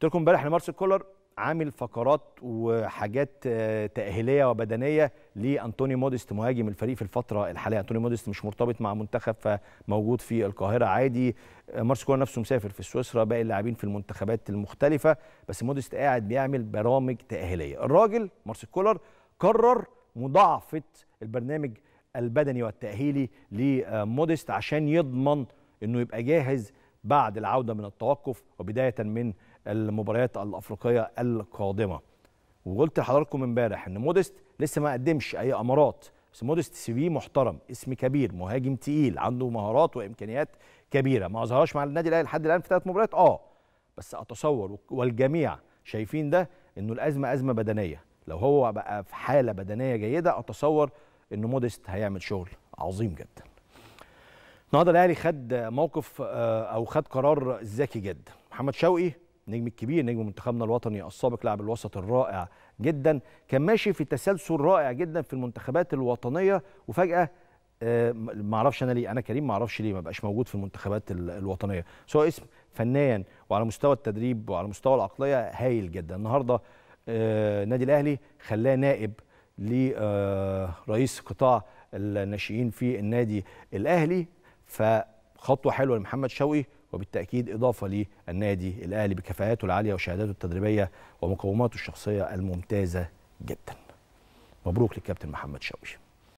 قلت لكم امبارح ان مارسيل كولر عامل فقرات وحاجات آه، تأهيلية وبدنية لأنتوني موديست مهاجم الفريق في الفترة الحالية أنتوني موديست مش مرتبط مع منتخب فموجود في القاهرة عادي آه، مارس كولر نفسه مسافر في سويسرا باقي اللاعبين في المنتخبات المختلفة بس موديست قاعد بيعمل برامج تأهيلية الراجل مارس كولر قرر مضاعفة البرنامج البدني والتأهيلي لموديست عشان يضمن أنه يبقى جاهز بعد العودة من التوقف وبداية من المباريات الافريقيه القادمه وقلت لحضراتكم امبارح ان مودست لسه ما قدمش اي امارات بس مودست سي في محترم اسم كبير مهاجم تقيل عنده مهارات وامكانيات كبيره ما ظهرش مع النادي الاهلي لحد الان في ثلاث مباريات اه بس اتصور والجميع شايفين ده انه الازمه ازمه بدنيه لو هو بقى في حاله بدنيه جيده اتصور ان مودست هيعمل شغل عظيم جدا النهارده الاهلي خد موقف آه، او خد قرار ذكي جدا محمد شوقي النجم الكبير نجم منتخبنا الوطني السابق لاعب الوسط الرائع جدا كان ماشي في تسلسل رائع جدا في المنتخبات الوطنيه وفجاه آه، ما اعرفش انا ليه انا كريم ما اعرفش ليه ما بقاش موجود في المنتخبات الوطنيه سواء اسم فنيا وعلى مستوى التدريب وعلى مستوى العقليه هايل جدا النهارده النادي آه، الاهلي خلاه نائب لرئيس آه، قطاع الناشئين في النادي الاهلي فخطوه حلوه لمحمد شوقي وبالتاكيد اضافه للنادي الاهلي بكفاءاته العاليه وشهاداته التدريبيه ومقوماته الشخصيه الممتازه جدا مبروك للكابتن محمد شوقي